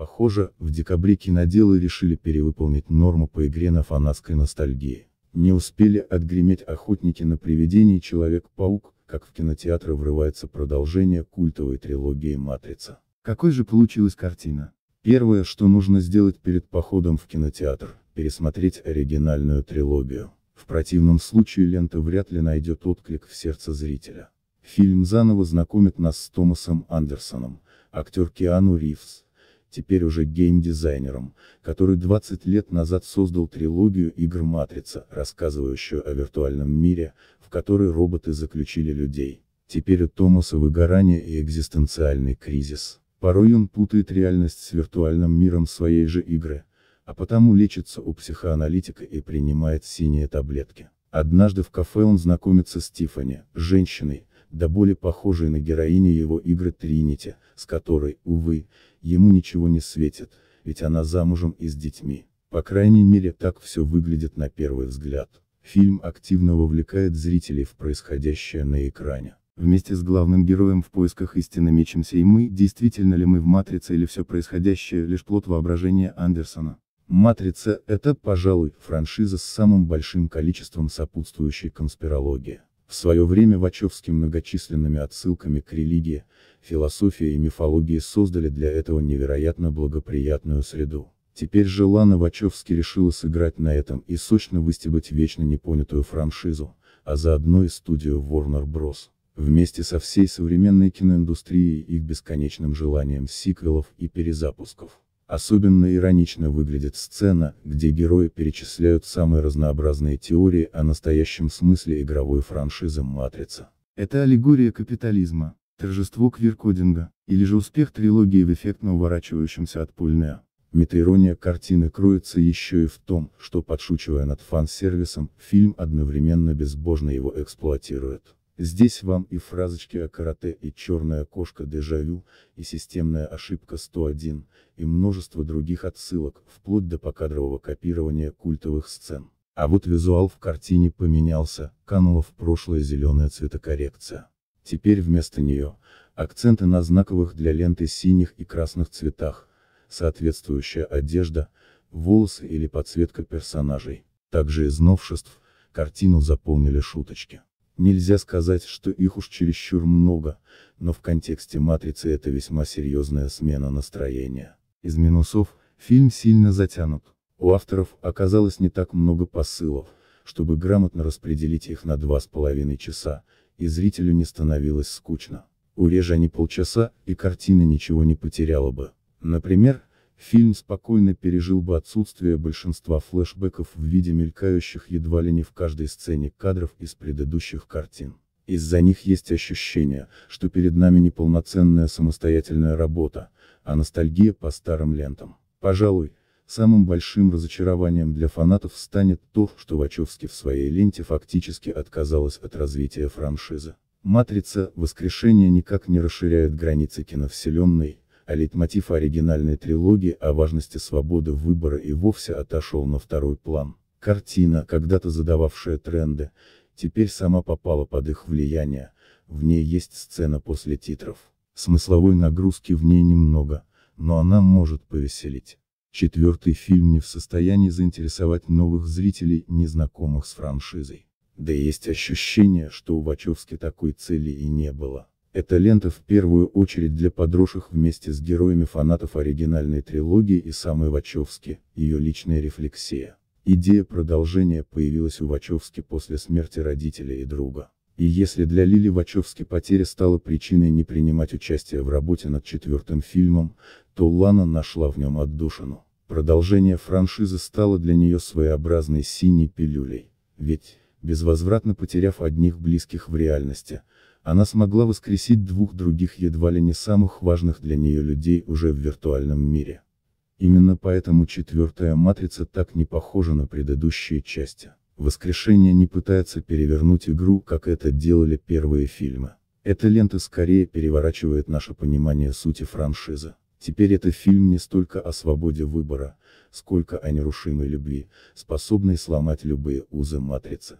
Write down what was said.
Похоже, в декабре киноделы решили перевыполнить норму по игре на фанатской ностальгии. Не успели отгреметь «Охотники на привидений» «Человек-паук», как в кинотеатры врывается продолжение культовой трилогии «Матрица». Какой же получилась картина? Первое, что нужно сделать перед походом в кинотеатр, пересмотреть оригинальную трилогию. В противном случае лента вряд ли найдет отклик в сердце зрителя. Фильм заново знакомит нас с Томасом Андерсоном, актер Киану Ривз, теперь уже геймдизайнером, который 20 лет назад создал трилогию игр «Матрица», рассказывающую о виртуальном мире, в который роботы заключили людей. Теперь у Томаса выгорание и экзистенциальный кризис. Порой он путает реальность с виртуальным миром своей же игры, а потому лечится у психоаналитика и принимает синие таблетки. Однажды в кафе он знакомится с Тифани, женщиной, до да боли похожей на героиню его игры Тринити, с которой, увы, ему ничего не светит, ведь она замужем и с детьми. По крайней мере так все выглядит на первый взгляд. Фильм активно вовлекает зрителей в происходящее на экране. Вместе с главным героем в поисках истины мечемся и мы, действительно ли мы в «Матрице» или все происходящее лишь плод воображения Андерсона. «Матрица» — это, пожалуй, франшиза с самым большим количеством сопутствующей конспирологии. В свое время Вачовски многочисленными отсылками к религии, философии и мифологии создали для этого невероятно благоприятную среду. Теперь же Лана Вачовски решила сыграть на этом и сочно выстебать вечно непонятую франшизу, а заодно и студию Warner Bros. Вместе со всей современной киноиндустрией и их бесконечным желанием сиквелов и перезапусков. Особенно иронично выглядит сцена, где герои перечисляют самые разнообразные теории о настоящем смысле игровой франшизы «Матрица». Это аллегория капитализма, торжество квиркодинга, или же успех трилогии в эффектно уворачивающемся от пульня. Нео. Метаирония картины кроется еще и в том, что подшучивая над фан-сервисом, фильм одновременно безбожно его эксплуатирует. Здесь вам и фразочки о карате, и черная кошка дежавю, и системная ошибка 101, и множество других отсылок, вплоть до покадрового копирования культовых сцен. А вот визуал в картине поменялся, канула в прошлое зеленая цветокоррекция. Теперь вместо нее, акценты на знаковых для ленты синих и красных цветах, соответствующая одежда, волосы или подсветка персонажей. Также из новшеств, картину заполнили шуточки. Нельзя сказать, что их уж чересчур много, но в контексте «Матрицы» это весьма серьезная смена настроения. Из минусов, фильм сильно затянут. У авторов оказалось не так много посылов, чтобы грамотно распределить их на два с половиной часа, и зрителю не становилось скучно. Урежь они полчаса, и картина ничего не потеряла бы. Например, Фильм спокойно пережил бы отсутствие большинства флешбеков в виде мелькающих едва ли не в каждой сцене кадров из предыдущих картин. Из-за них есть ощущение, что перед нами не полноценная самостоятельная работа, а ностальгия по старым лентам. Пожалуй, самым большим разочарованием для фанатов станет то, что Вачовски в своей ленте фактически отказалась от развития франшизы. «Матрица. Воскрешение» никак не расширяет границы киновселенной, а лейтмотив оригинальной трилогии о важности свободы выбора и вовсе отошел на второй план. Картина, когда-то задававшая тренды, теперь сама попала под их влияние, в ней есть сцена после титров. Смысловой нагрузки в ней немного, но она может повеселить. Четвертый фильм не в состоянии заинтересовать новых зрителей, незнакомых с франшизой. Да есть ощущение, что у Вачовски такой цели и не было. Эта лента в первую очередь для подружек вместе с героями фанатов оригинальной трилогии и самой Вачовски, ее личная рефлексия. Идея продолжения появилась у Вачовски после смерти родителя и друга. И если для Лили Вачовски потеря стала причиной не принимать участие в работе над четвертым фильмом, то Лана нашла в нем отдушину. Продолжение франшизы стало для нее своеобразной синей пилюлей. Ведь, безвозвратно потеряв одних близких в реальности, она смогла воскресить двух других едва ли не самых важных для нее людей уже в виртуальном мире. Именно поэтому четвертая матрица так не похожа на предыдущие части. Воскрешение не пытается перевернуть игру, как это делали первые фильмы. Эта лента скорее переворачивает наше понимание сути франшизы. Теперь это фильм не столько о свободе выбора, сколько о нерушимой любви, способной сломать любые узы матрицы.